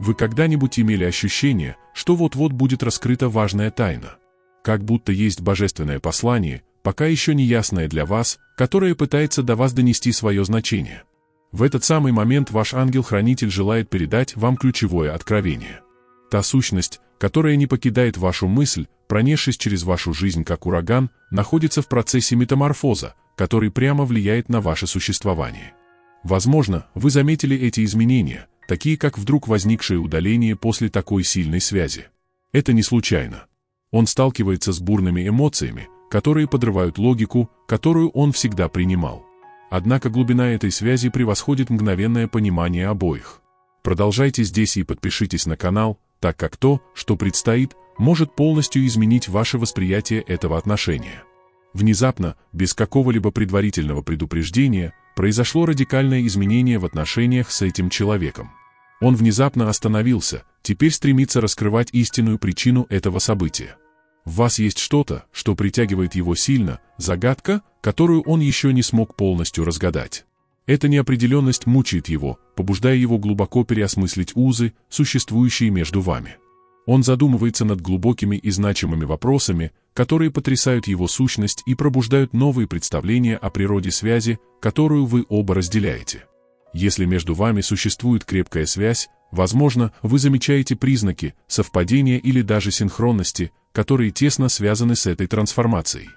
Вы когда-нибудь имели ощущение, что вот-вот будет раскрыта важная тайна? Как будто есть божественное послание, пока еще не ясное для вас, которое пытается до вас донести свое значение. В этот самый момент ваш ангел-хранитель желает передать вам ключевое откровение. Та сущность, которая не покидает вашу мысль, пронесшись через вашу жизнь как ураган, находится в процессе метаморфоза, который прямо влияет на ваше существование. Возможно, вы заметили эти изменения, такие как вдруг возникшее удаление после такой сильной связи. Это не случайно. Он сталкивается с бурными эмоциями, которые подрывают логику, которую он всегда принимал. Однако глубина этой связи превосходит мгновенное понимание обоих. Продолжайте здесь и подпишитесь на канал, так как то, что предстоит, может полностью изменить ваше восприятие этого отношения. Внезапно, без какого-либо предварительного предупреждения, произошло радикальное изменение в отношениях с этим человеком. Он внезапно остановился, теперь стремится раскрывать истинную причину этого события. В вас есть что-то, что притягивает его сильно, загадка, которую он еще не смог полностью разгадать. Эта неопределенность мучает его, побуждая его глубоко переосмыслить узы, существующие между вами. Он задумывается над глубокими и значимыми вопросами, которые потрясают его сущность и пробуждают новые представления о природе связи, которую вы оба разделяете. Если между вами существует крепкая связь, возможно, вы замечаете признаки, совпадения или даже синхронности, которые тесно связаны с этой трансформацией.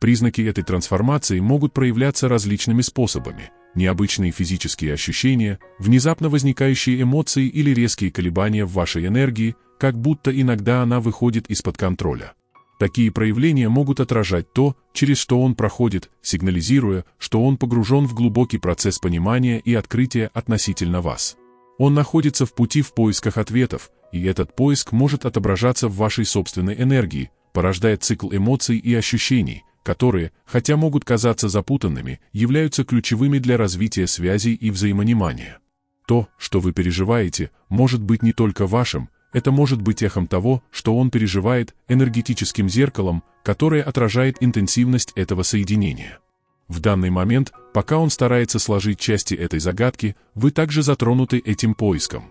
Признаки этой трансформации могут проявляться различными способами. Необычные физические ощущения, внезапно возникающие эмоции или резкие колебания в вашей энергии, как будто иногда она выходит из-под контроля. Такие проявления могут отражать то, через что он проходит, сигнализируя, что он погружен в глубокий процесс понимания и открытия относительно вас. Он находится в пути в поисках ответов, и этот поиск может отображаться в вашей собственной энергии, порождая цикл эмоций и ощущений, которые, хотя могут казаться запутанными, являются ключевыми для развития связей и взаимонимания. То, что вы переживаете, может быть не только вашим, это может быть эхом того, что он переживает энергетическим зеркалом, которое отражает интенсивность этого соединения. В данный момент, пока он старается сложить части этой загадки, вы также затронуты этим поиском.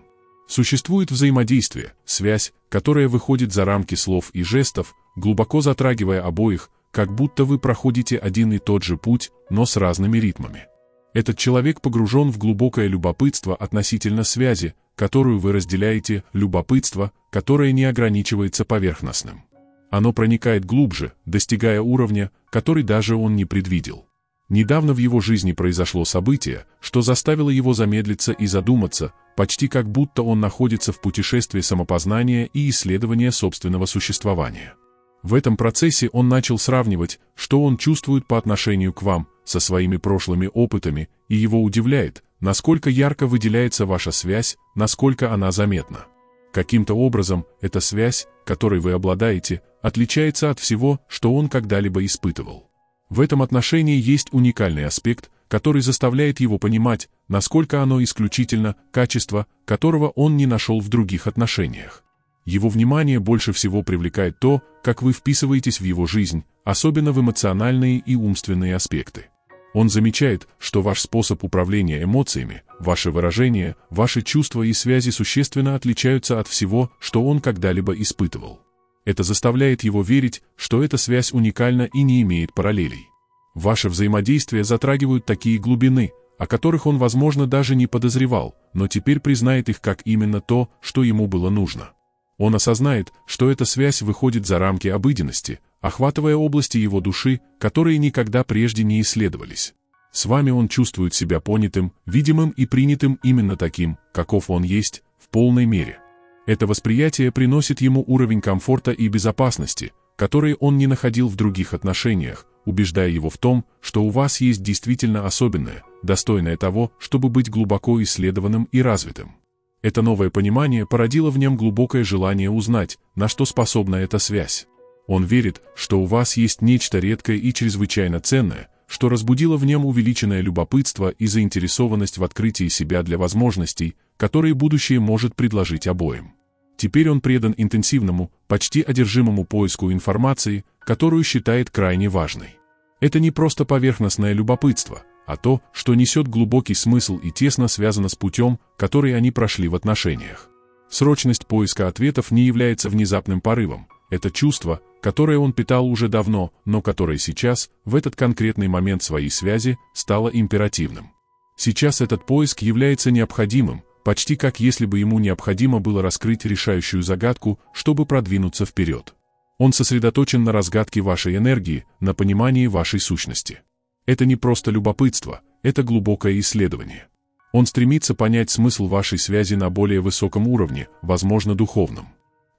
Существует взаимодействие, связь, которая выходит за рамки слов и жестов, глубоко затрагивая обоих, как будто вы проходите один и тот же путь, но с разными ритмами. Этот человек погружен в глубокое любопытство относительно связи, которую вы разделяете, любопытство, которое не ограничивается поверхностным. Оно проникает глубже, достигая уровня, который даже он не предвидел. Недавно в его жизни произошло событие, что заставило его замедлиться и задуматься, почти как будто он находится в путешествии самопознания и исследования собственного существования. В этом процессе он начал сравнивать, что он чувствует по отношению к вам, со своими прошлыми опытами, и его удивляет, Насколько ярко выделяется ваша связь, насколько она заметна. Каким-то образом, эта связь, которой вы обладаете, отличается от всего, что он когда-либо испытывал. В этом отношении есть уникальный аспект, который заставляет его понимать, насколько оно исключительно качество, которого он не нашел в других отношениях. Его внимание больше всего привлекает то, как вы вписываетесь в его жизнь, особенно в эмоциональные и умственные аспекты. Он замечает, что ваш способ управления эмоциями, ваши выражения, ваши чувства и связи существенно отличаются от всего, что он когда-либо испытывал. Это заставляет его верить, что эта связь уникальна и не имеет параллелей. Ваши взаимодействия затрагивают такие глубины, о которых он, возможно, даже не подозревал, но теперь признает их как именно то, что ему было нужно. Он осознает, что эта связь выходит за рамки обыденности, охватывая области его души, которые никогда прежде не исследовались. С вами он чувствует себя понятым, видимым и принятым именно таким, каков он есть, в полной мере. Это восприятие приносит ему уровень комфорта и безопасности, который он не находил в других отношениях, убеждая его в том, что у вас есть действительно особенное, достойное того, чтобы быть глубоко исследованным и развитым. Это новое понимание породило в нем глубокое желание узнать, на что способна эта связь. Он верит, что у вас есть нечто редкое и чрезвычайно ценное, что разбудило в нем увеличенное любопытство и заинтересованность в открытии себя для возможностей, которые будущее может предложить обоим. Теперь он предан интенсивному, почти одержимому поиску информации, которую считает крайне важной. Это не просто поверхностное любопытство, а то, что несет глубокий смысл и тесно связано с путем, который они прошли в отношениях. Срочность поиска ответов не является внезапным порывом, это чувство, которое он питал уже давно, но которое сейчас, в этот конкретный момент своей связи, стало императивным. Сейчас этот поиск является необходимым, почти как если бы ему необходимо было раскрыть решающую загадку, чтобы продвинуться вперед. Он сосредоточен на разгадке вашей энергии, на понимании вашей сущности. Это не просто любопытство, это глубокое исследование. Он стремится понять смысл вашей связи на более высоком уровне, возможно, духовном.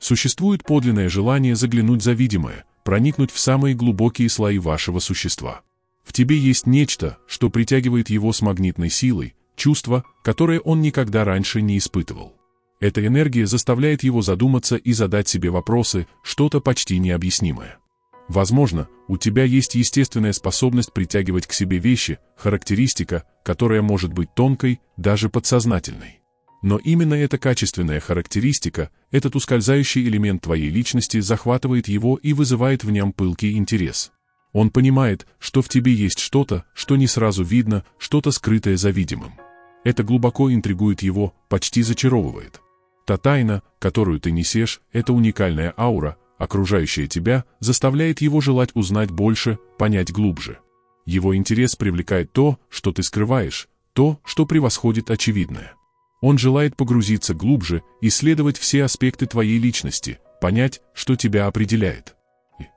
Существует подлинное желание заглянуть за видимое, проникнуть в самые глубокие слои вашего существа. В тебе есть нечто, что притягивает его с магнитной силой, чувство, которое он никогда раньше не испытывал. Эта энергия заставляет его задуматься и задать себе вопросы, что-то почти необъяснимое. Возможно, у тебя есть естественная способность притягивать к себе вещи, характеристика, которая может быть тонкой, даже подсознательной. Но именно эта качественная характеристика, этот ускользающий элемент твоей личности захватывает его и вызывает в нем пылкий интерес. Он понимает, что в тебе есть что-то, что не сразу видно, что-то скрытое за видимым. Это глубоко интригует его, почти зачаровывает. Та тайна, которую ты несешь, это уникальная аура, окружающая тебя, заставляет его желать узнать больше, понять глубже. Его интерес привлекает то, что ты скрываешь, то, что превосходит очевидное. Он желает погрузиться глубже, исследовать все аспекты твоей личности, понять, что тебя определяет.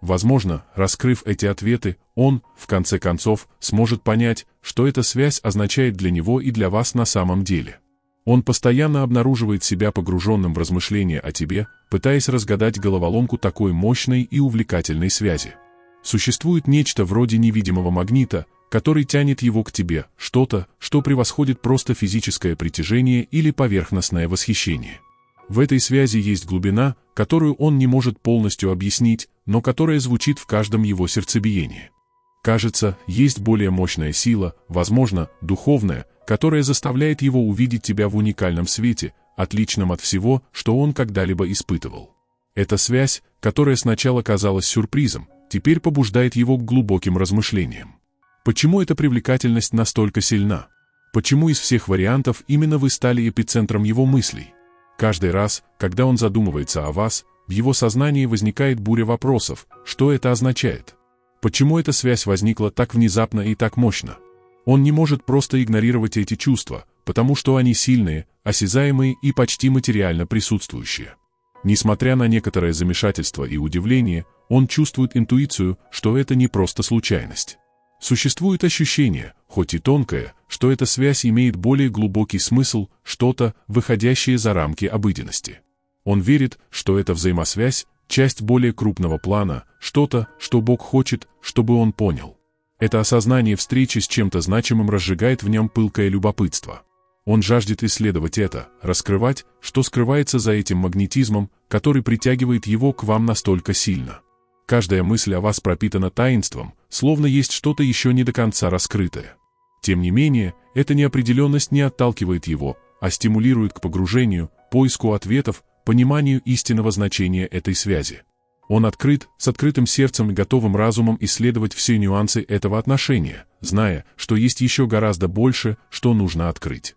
Возможно, раскрыв эти ответы, он, в конце концов, сможет понять, что эта связь означает для него и для вас на самом деле. Он постоянно обнаруживает себя погруженным в размышления о тебе, пытаясь разгадать головоломку такой мощной и увлекательной связи. Существует нечто вроде невидимого магнита, который тянет его к тебе, что-то, что превосходит просто физическое притяжение или поверхностное восхищение. В этой связи есть глубина, которую он не может полностью объяснить, но которая звучит в каждом его сердцебиении. Кажется, есть более мощная сила, возможно, духовная, которая заставляет его увидеть тебя в уникальном свете, отличном от всего, что он когда-либо испытывал. Эта связь, которая сначала казалась сюрпризом, теперь побуждает его к глубоким размышлениям. Почему эта привлекательность настолько сильна? Почему из всех вариантов именно вы стали эпицентром его мыслей? Каждый раз, когда он задумывается о вас, в его сознании возникает буря вопросов, что это означает? Почему эта связь возникла так внезапно и так мощно? Он не может просто игнорировать эти чувства, потому что они сильные, осязаемые и почти материально присутствующие. Несмотря на некоторое замешательство и удивление, он чувствует интуицию, что это не просто случайность. Существует ощущение, хоть и тонкое, что эта связь имеет более глубокий смысл, что-то, выходящее за рамки обыденности. Он верит, что эта взаимосвязь – часть более крупного плана, что-то, что Бог хочет, чтобы он понял. Это осознание встречи с чем-то значимым разжигает в нем пылкое любопытство. Он жаждет исследовать это, раскрывать, что скрывается за этим магнетизмом, который притягивает его к вам настолько сильно. Каждая мысль о вас пропитана таинством, словно есть что-то еще не до конца раскрытое. Тем не менее, эта неопределенность не отталкивает его, а стимулирует к погружению, поиску ответов, пониманию истинного значения этой связи. Он открыт, с открытым сердцем и готовым разумом исследовать все нюансы этого отношения, зная, что есть еще гораздо больше, что нужно открыть.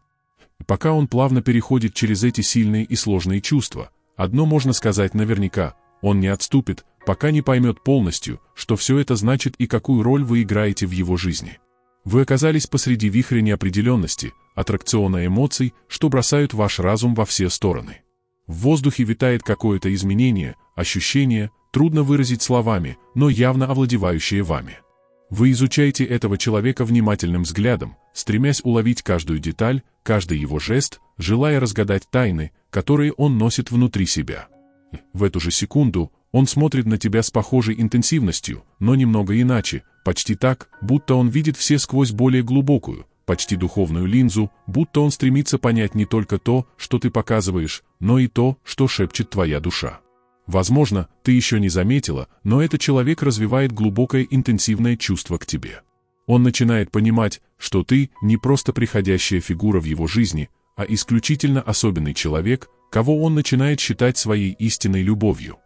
И пока он плавно переходит через эти сильные и сложные чувства, одно можно сказать наверняка, он не отступит, пока не поймет полностью, что все это значит и какую роль вы играете в его жизни. Вы оказались посреди вихря неопределенности, аттракциона эмоций, что бросают ваш разум во все стороны. В воздухе витает какое-то изменение, ощущение, трудно выразить словами, но явно овладевающее вами. Вы изучаете этого человека внимательным взглядом, стремясь уловить каждую деталь, каждый его жест, желая разгадать тайны, которые он носит внутри себя. В эту же секунду он смотрит на тебя с похожей интенсивностью, но немного иначе, почти так, будто он видит все сквозь более глубокую, почти духовную линзу, будто он стремится понять не только то, что ты показываешь, но и то, что шепчет твоя душа. Возможно, ты еще не заметила, но этот человек развивает глубокое интенсивное чувство к тебе. Он начинает понимать, что ты не просто приходящая фигура в его жизни, а исключительно особенный человек, кого он начинает считать своей истинной любовью.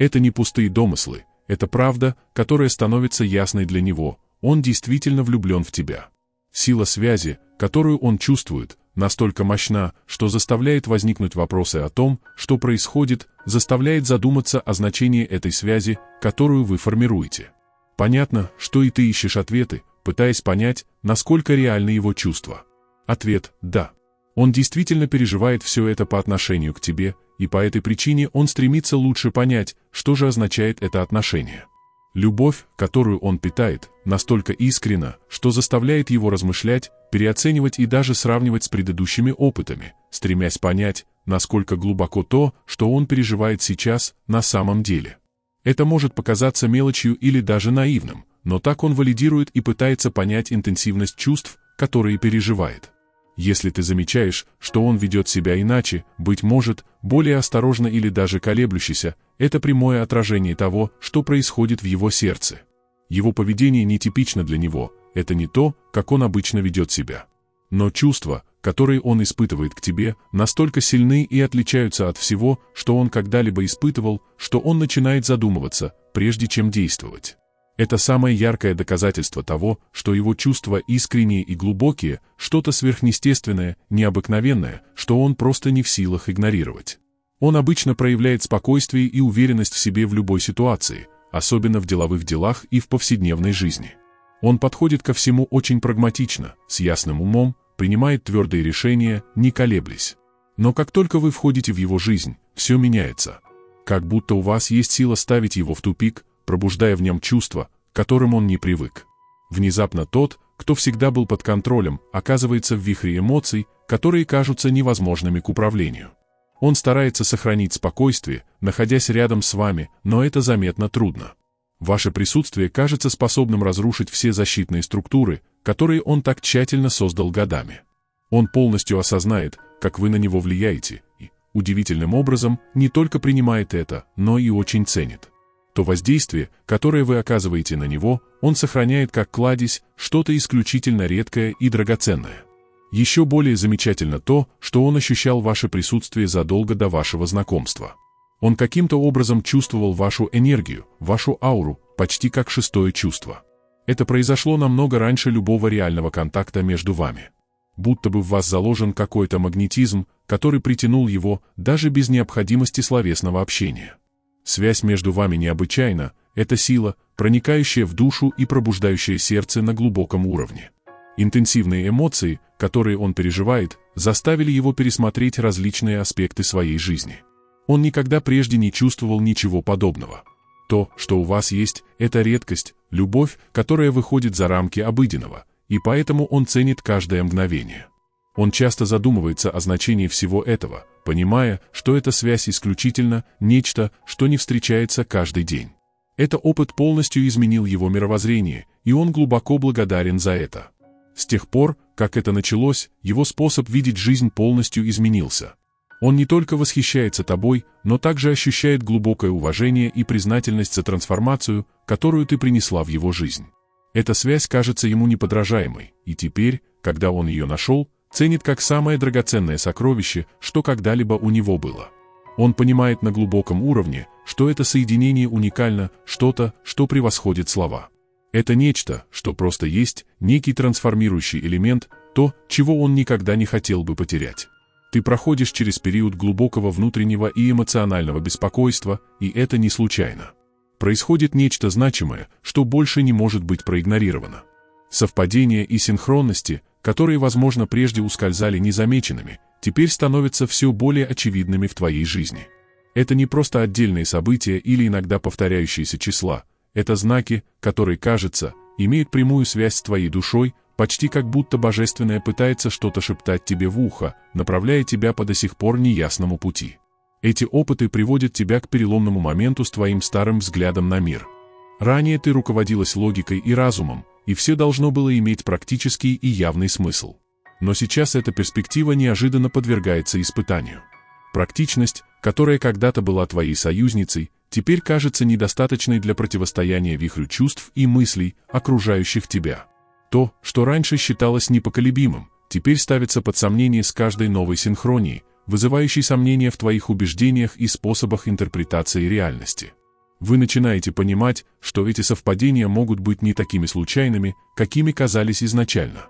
Это не пустые домыслы, это правда, которая становится ясной для него, он действительно влюблен в тебя. Сила связи, которую он чувствует, настолько мощна, что заставляет возникнуть вопросы о том, что происходит, заставляет задуматься о значении этой связи, которую вы формируете. Понятно, что и ты ищешь ответы, пытаясь понять, насколько реальны его чувства. Ответ – да. Он действительно переживает все это по отношению к тебе, и по этой причине он стремится лучше понять, что же означает это отношение. Любовь, которую он питает, настолько искренна, что заставляет его размышлять, переоценивать и даже сравнивать с предыдущими опытами, стремясь понять, насколько глубоко то, что он переживает сейчас, на самом деле. Это может показаться мелочью или даже наивным, но так он валидирует и пытается понять интенсивность чувств, которые переживает. Если ты замечаешь, что он ведет себя иначе, быть может, более осторожно или даже колеблющийся, это прямое отражение того, что происходит в его сердце. Его поведение нетипично для него, это не то, как он обычно ведет себя. Но чувства, которые он испытывает к тебе, настолько сильны и отличаются от всего, что он когда-либо испытывал, что он начинает задумываться, прежде чем действовать. Это самое яркое доказательство того, что его чувства искренние и глубокие, что-то сверхъестественное, необыкновенное, что он просто не в силах игнорировать. Он обычно проявляет спокойствие и уверенность в себе в любой ситуации, особенно в деловых делах и в повседневной жизни. Он подходит ко всему очень прагматично, с ясным умом, принимает твердые решения, не колеблясь. Но как только вы входите в его жизнь, все меняется. Как будто у вас есть сила ставить его в тупик, пробуждая в нем чувства, к которым он не привык. Внезапно тот, кто всегда был под контролем, оказывается в вихре эмоций, которые кажутся невозможными к управлению. Он старается сохранить спокойствие, находясь рядом с вами, но это заметно трудно. Ваше присутствие кажется способным разрушить все защитные структуры, которые он так тщательно создал годами. Он полностью осознает, как вы на него влияете, и, удивительным образом, не только принимает это, но и очень ценит то воздействие, которое вы оказываете на него, он сохраняет как кладезь что-то исключительно редкое и драгоценное. Еще более замечательно то, что он ощущал ваше присутствие задолго до вашего знакомства. Он каким-то образом чувствовал вашу энергию, вашу ауру, почти как шестое чувство. Это произошло намного раньше любого реального контакта между вами. Будто бы в вас заложен какой-то магнетизм, который притянул его даже без необходимости словесного общения. Связь между вами необычайна, это сила, проникающая в душу и пробуждающая сердце на глубоком уровне. Интенсивные эмоции, которые он переживает, заставили его пересмотреть различные аспекты своей жизни. Он никогда прежде не чувствовал ничего подобного. То, что у вас есть, это редкость, любовь, которая выходит за рамки обыденного, и поэтому он ценит каждое мгновение. Он часто задумывается о значении всего этого, понимая, что эта связь исключительно нечто, что не встречается каждый день. Этот опыт полностью изменил его мировоззрение, и он глубоко благодарен за это. С тех пор, как это началось, его способ видеть жизнь полностью изменился. Он не только восхищается тобой, но также ощущает глубокое уважение и признательность за трансформацию, которую ты принесла в его жизнь. Эта связь кажется ему неподражаемой, и теперь, когда он ее нашел, ценит как самое драгоценное сокровище, что когда-либо у него было. Он понимает на глубоком уровне, что это соединение уникально, что-то, что превосходит слова. Это нечто, что просто есть, некий трансформирующий элемент, то, чего он никогда не хотел бы потерять. Ты проходишь через период глубокого внутреннего и эмоционального беспокойства, и это не случайно. Происходит нечто значимое, что больше не может быть проигнорировано. Совпадение и синхронности – которые, возможно, прежде ускользали незамеченными, теперь становятся все более очевидными в твоей жизни. Это не просто отдельные события или иногда повторяющиеся числа, это знаки, которые, кажется, имеют прямую связь с твоей душой, почти как будто божественное пытается что-то шептать тебе в ухо, направляя тебя по до сих пор неясному пути. Эти опыты приводят тебя к переломному моменту с твоим старым взглядом на мир – Ранее ты руководилась логикой и разумом, и все должно было иметь практический и явный смысл. Но сейчас эта перспектива неожиданно подвергается испытанию. Практичность, которая когда-то была твоей союзницей, теперь кажется недостаточной для противостояния вихрю чувств и мыслей, окружающих тебя. То, что раньше считалось непоколебимым, теперь ставится под сомнение с каждой новой синхронией, вызывающей сомнения в твоих убеждениях и способах интерпретации реальности вы начинаете понимать, что эти совпадения могут быть не такими случайными, какими казались изначально.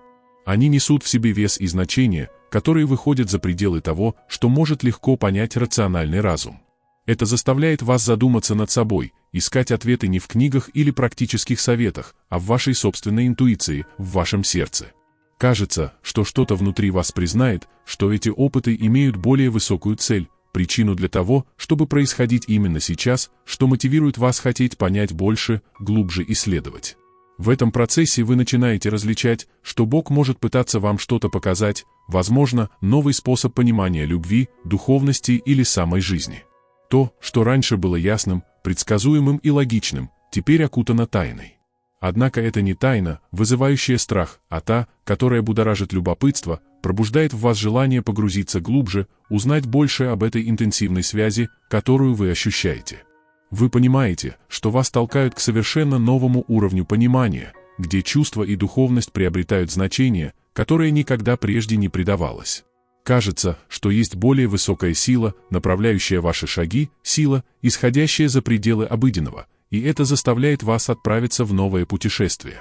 Они несут в себе вес и значения, которые выходят за пределы того, что может легко понять рациональный разум. Это заставляет вас задуматься над собой, искать ответы не в книгах или практических советах, а в вашей собственной интуиции, в вашем сердце. Кажется, что что-то внутри вас признает, что эти опыты имеют более высокую цель, причину для того, чтобы происходить именно сейчас, что мотивирует вас хотеть понять больше, глубже исследовать. В этом процессе вы начинаете различать, что Бог может пытаться вам что-то показать, возможно, новый способ понимания любви, духовности или самой жизни. То, что раньше было ясным, предсказуемым и логичным, теперь окутано тайной. Однако это не тайна, вызывающая страх, а та, которая будоражит любопытство, пробуждает в вас желание погрузиться глубже, узнать больше об этой интенсивной связи, которую вы ощущаете. Вы понимаете, что вас толкают к совершенно новому уровню понимания, где чувства и духовность приобретают значение, которое никогда прежде не придавалось. Кажется, что есть более высокая сила, направляющая ваши шаги, сила, исходящая за пределы обыденного, и это заставляет вас отправиться в новое путешествие.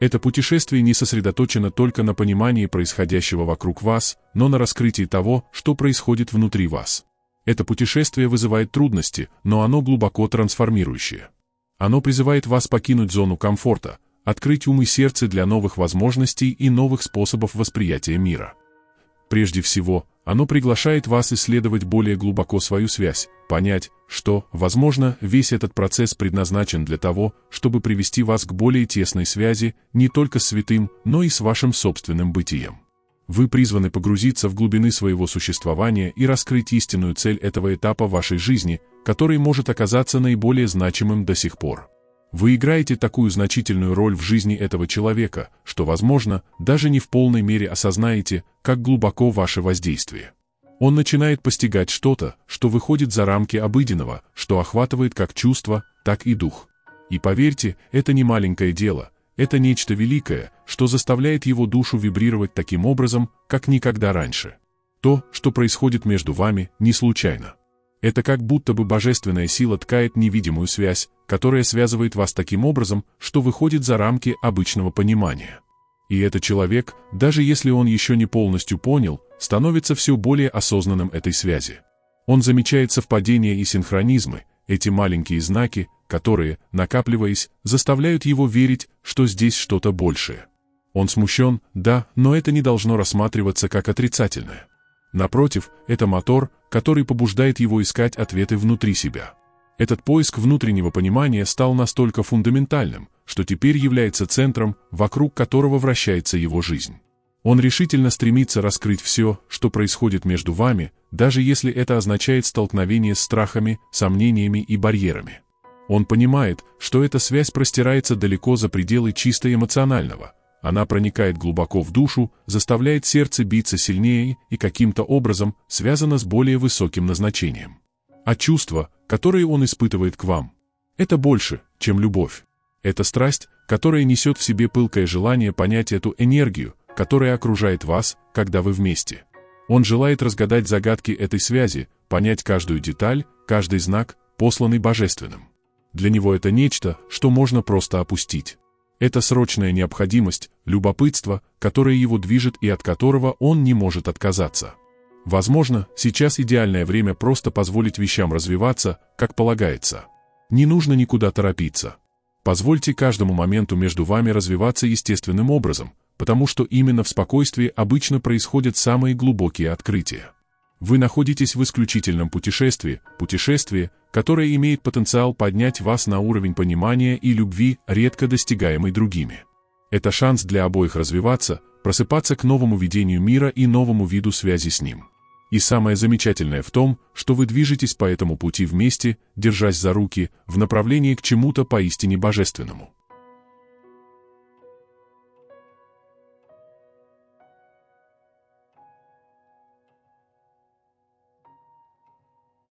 Это путешествие не сосредоточено только на понимании происходящего вокруг вас, но на раскрытии того, что происходит внутри вас. Это путешествие вызывает трудности, но оно глубоко трансформирующее. Оно призывает вас покинуть зону комфорта, открыть ум и сердце для новых возможностей и новых способов восприятия мира. Прежде всего, оно приглашает вас исследовать более глубоко свою связь, понять, что, возможно, весь этот процесс предназначен для того, чтобы привести вас к более тесной связи не только с святым, но и с вашим собственным бытием. Вы призваны погрузиться в глубины своего существования и раскрыть истинную цель этого этапа вашей жизни, который может оказаться наиболее значимым до сих пор. Вы играете такую значительную роль в жизни этого человека, что, возможно, даже не в полной мере осознаете, как глубоко ваше воздействие. Он начинает постигать что-то, что выходит за рамки обыденного, что охватывает как чувства, так и дух. И поверьте, это не маленькое дело, это нечто великое, что заставляет его душу вибрировать таким образом, как никогда раньше. То, что происходит между вами, не случайно. Это как будто бы божественная сила ткает невидимую связь, которая связывает вас таким образом, что выходит за рамки обычного понимания. И этот человек, даже если он еще не полностью понял, становится все более осознанным этой связи. Он замечает совпадения и синхронизмы, эти маленькие знаки, которые, накапливаясь, заставляют его верить, что здесь что-то большее. Он смущен, да, но это не должно рассматриваться как отрицательное. Напротив, это мотор, который побуждает его искать ответы внутри себя. Этот поиск внутреннего понимания стал настолько фундаментальным, что теперь является центром, вокруг которого вращается его жизнь. Он решительно стремится раскрыть все, что происходит между вами, даже если это означает столкновение с страхами, сомнениями и барьерами. Он понимает, что эта связь простирается далеко за пределы чисто эмоционального, она проникает глубоко в душу, заставляет сердце биться сильнее и каким-то образом связана с более высоким назначением. А чувства, которые он испытывает к вам, это больше, чем любовь. Это страсть, которая несет в себе пылкое желание понять эту энергию, которая окружает вас, когда вы вместе. Он желает разгадать загадки этой связи, понять каждую деталь, каждый знак, посланный Божественным. Для него это нечто, что можно просто опустить. Это срочная необходимость, любопытство, которое его движет и от которого он не может отказаться. Возможно, сейчас идеальное время просто позволить вещам развиваться, как полагается. Не нужно никуда торопиться. Позвольте каждому моменту между вами развиваться естественным образом, потому что именно в спокойствии обычно происходят самые глубокие открытия. Вы находитесь в исключительном путешествии, путешествие, которое имеет потенциал поднять вас на уровень понимания и любви, редко достигаемый другими. Это шанс для обоих развиваться, просыпаться к новому видению мира и новому виду связи с ним. И самое замечательное в том, что вы движетесь по этому пути вместе, держась за руки, в направлении к чему-то поистине божественному.